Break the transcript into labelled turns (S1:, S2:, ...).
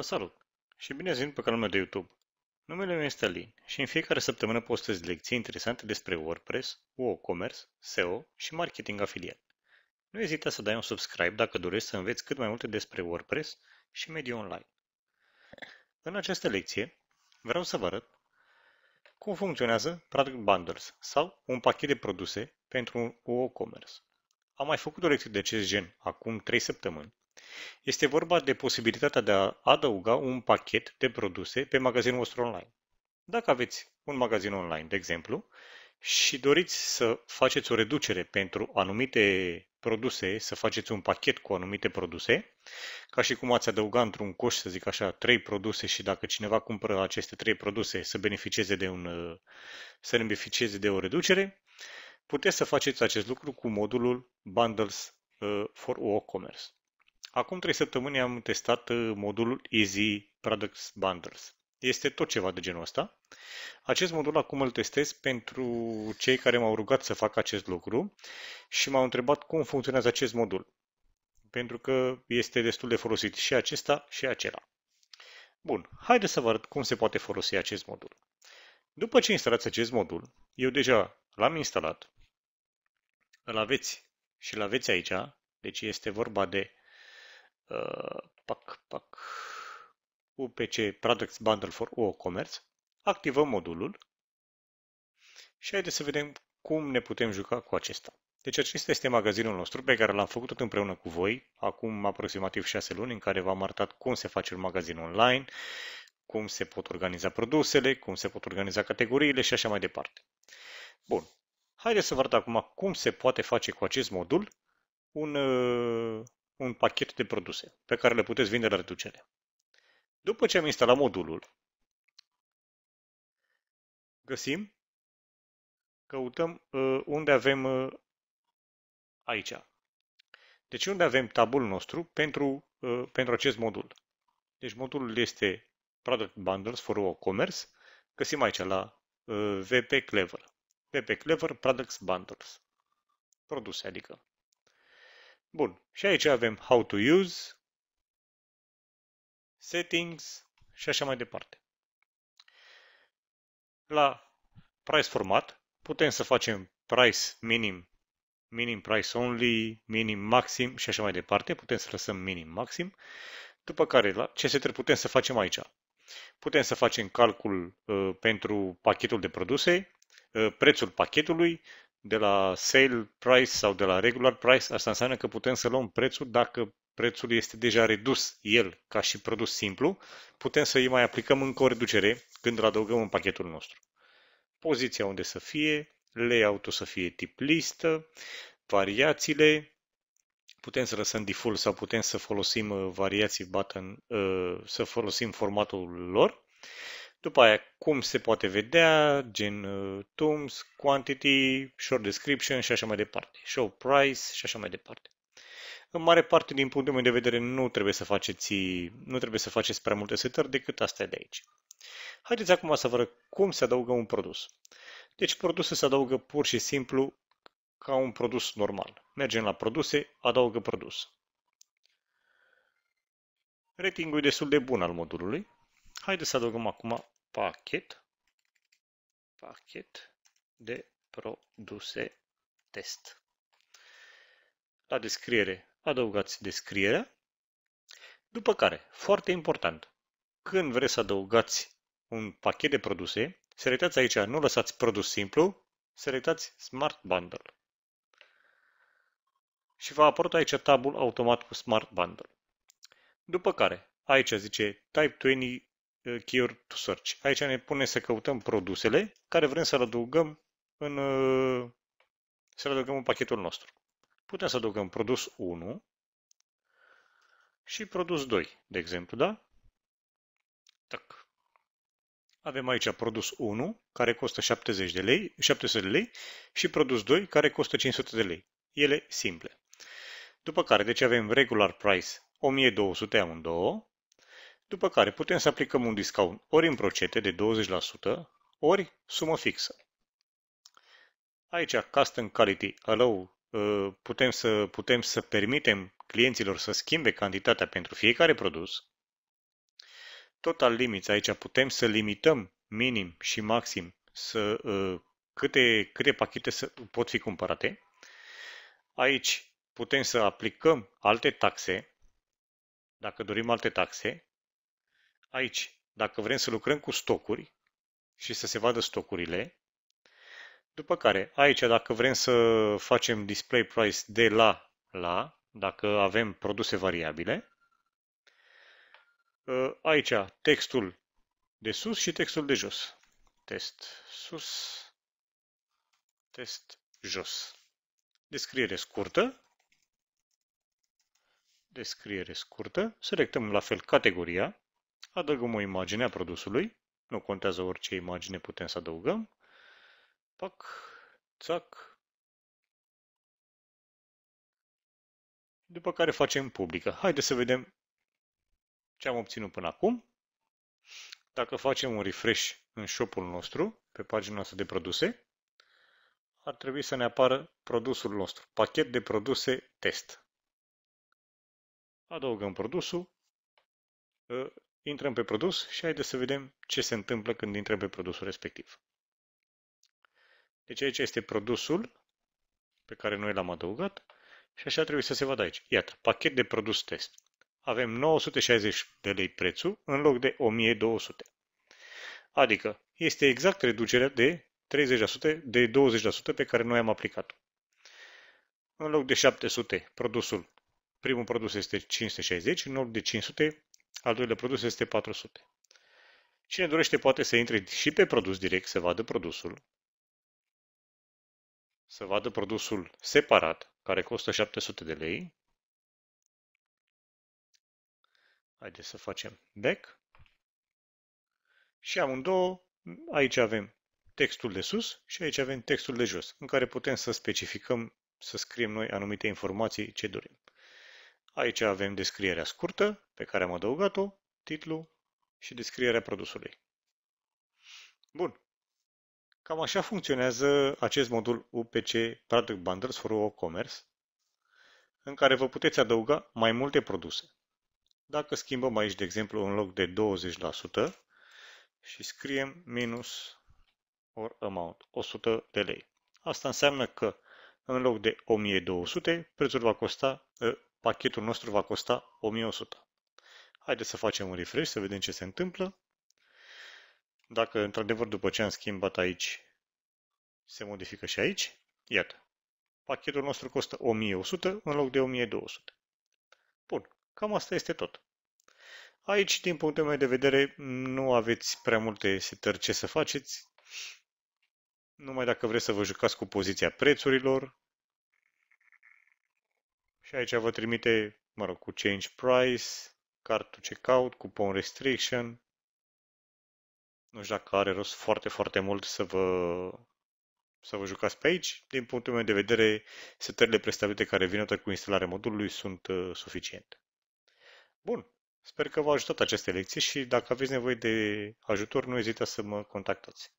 S1: Vă salut și bine ați venit pe canalul meu de YouTube. Numele meu este Alin și în fiecare săptămână postez lecții interesante despre WordPress, WooCommerce, SEO și marketing afiliat. Nu ezita să dai un subscribe dacă dorești să înveți cât mai multe despre WordPress și mediul online. În această lecție vreau să vă arăt cum funcționează Product Bundles sau un pachet de produse pentru WooCommerce. Am mai făcut o lecție de acest gen acum 3 săptămâni este vorba de posibilitatea de a adăuga un pachet de produse pe magazinul vostru online. Dacă aveți un magazin online, de exemplu, și doriți să faceți o reducere pentru anumite produse, să faceți un pachet cu anumite produse, ca și cum ați adăuga într-un coș, să zic așa, trei produse și dacă cineva cumpără aceste trei produse să beneficieze de un să beneficieze de o reducere, puteți să faceți acest lucru cu modulul Bundles uh, for WooCommerce. Acum 3 săptămâni am testat uh, modulul Easy Products Bundles. Este tot ceva de genul ăsta. Acest modul acum îl testez pentru cei care m-au rugat să fac acest lucru și m-au întrebat cum funcționează acest modul. Pentru că este destul de folosit și acesta și acela. Bun, haideți să vă arăt cum se poate folosi acest modul. După ce instalați acest modul, eu deja l-am instalat, îl aveți și îl aveți aici, deci este vorba de Uh, pac, pac, UPC Products Bundle for OOCommerce, activăm modulul și haideți să vedem cum ne putem juca cu acesta. Deci acesta este magazinul nostru pe care l-am făcut tot împreună cu voi, acum aproximativ 6 luni, în care v-am arătat cum se face un magazin online, cum se pot organiza produsele, cum se pot organiza categoriile și așa mai departe. Bun. Haideți să vă arăt acum cum se poate face cu acest modul un uh, un pachet de produse pe care le puteți vinde la reducere. După ce am instalat modulul, găsim, căutăm uh, unde avem uh, aici. Deci unde avem tabul nostru pentru, uh, pentru acest modul. Deci modulul este Product Bundles for WooCommerce, commerce Găsim aici la uh, VP Clever. VP Clever Products Bundles. Produse, adică. Bun. Și aici avem How to use, Settings și așa mai departe. La Price Format putem să facem Price Minim, Minim Price Only, Minim Maxim și așa mai departe. Putem să lăsăm Minim Maxim. După care, la ce setări putem să facem aici? Putem să facem calcul uh, pentru pachetul de produse, uh, prețul pachetului, de la sale price sau de la regular price, asta înseamnă că putem să luăm prețul dacă prețul este deja redus el ca și produs simplu, putem să îi mai aplicăm încă o reducere când îl adăugăm în pachetul nostru. Poziția unde să fie, layout-ul să fie tip listă, variațiile, putem să lăsăm default sau putem să folosim uh, variații button, uh, să folosim formatul lor după aia, cum se poate vedea, gen uh, TUMS, Quantity, Short Description și așa mai departe, Show Price și așa mai departe. În mare parte, din punctul meu de vedere, nu trebuie să faceți, nu trebuie să faceți prea multe setări decât astea de aici. Haideți acum să vă arăt cum se adaugă un produs. Deci produsul se adaugă pur și simplu ca un produs normal. Mergem la produse, adaugă produs. Ratingul e destul de bun al modulului, Haideți să adăugăm acum pachet, pachet de produse test. La descriere adăugați descrierea, după care, foarte important, când vreți să adăugați un pachet de produse, selectați aici, nu lăsați produs simplu, selectați Smart Bundle. Și va apărut aici tabul automat cu Smart Bundle. După care, aici zice Type 20 keyword eh, to search. Aici ne pune să căutăm produsele care vrem să le adăugăm în, eh, să le adăugăm în pachetul nostru. Putem să adăugăm produs 1 și produs 2, de exemplu, da? Tac. Avem aici produs 1, care costă 70 de lei, 700 de lei, și produs 2, care costă 500 de lei. Ele simple. După care, deci avem regular price 1200 amândouă, după care putem să aplicăm un discount ori în procente de 20%, ori sumă fixă. Aici, custom quality allow, uh, putem să, putem să permitem clienților să schimbe cantitatea pentru fiecare produs. Total limits, aici putem să limităm minim și maxim să, uh, câte, câte pachete să, pot fi cumpărate. Aici putem să aplicăm alte taxe, dacă dorim alte taxe, Aici, dacă vrem să lucrăm cu stocuri și să se vadă stocurile, după care, aici, dacă vrem să facem display price de la la, dacă avem produse variabile, ă, aici textul de sus și textul de jos. Test sus, test jos. Descriere scurtă. Descriere scurtă. Selectăm la fel categoria. Adăugăm o imagine a produsului, nu contează orice imagine putem să adăugăm. Pac, țac. După care facem publică. Haideți să vedem ce am obținut până acum. Dacă facem un refresh în shop-ul nostru, pe pagina noastră de produse, ar trebui să ne apară produsul nostru, pachet de produse test. Adăugăm produsul, Intrăm pe produs și haideți să vedem ce se întâmplă când intrăm pe produsul respectiv. Deci aici este produsul pe care noi l-am adăugat și așa trebuie să se vadă aici. Iată, pachet de produs test. Avem 960 de lei prețul în loc de 1200. Adică este exact reducerea de 30%, de 20% pe care noi am aplicat-o. În loc de 700, produsul, primul produs este 560, în loc de 500, al doilea produs este 400. Cine dorește poate să intre și pe produs direct, să vadă produsul, să vadă produsul separat, care costă 700 de lei. Haideți să facem back. Și amândouă, aici avem textul de sus și aici avem textul de jos, în care putem să specificăm, să scriem noi anumite informații ce dorim. Aici avem descrierea scurtă, pe care am adăugat-o, titlu și descrierea produsului. Bun. Cam așa funcționează acest modul UPC Product Bundles for WooCommerce, în care vă puteți adăuga mai multe produse. Dacă schimbăm aici, de exemplu, un loc de 20% și scriem minus or amount, 100 de lei. Asta înseamnă că în loc de 1200, prețul va costa ă, Pachetul nostru va costa 1100. Haideți să facem un refresh, să vedem ce se întâmplă. Dacă într-adevăr după ce am schimbat aici, se modifică și aici, iată, pachetul nostru costă 1100 în loc de 1200. Bun, cam asta este tot. Aici, din punctul meu de vedere, nu aveți prea multe setări ce să faceți, numai dacă vreți să vă jucați cu poziția prețurilor, și aici vă trimite, mă rog, cu change price, cartul to checkout, coupon restriction. Nu știu dacă are rost foarte, foarte mult să vă, să vă jucați pe aici. Din punctul meu de vedere, setările prestabilite care vin cu instalarea modulului sunt uh, suficiente. Bun, sper că v-a ajutat aceste lecții și dacă aveți nevoie de ajutor, nu ezitați să mă contactați.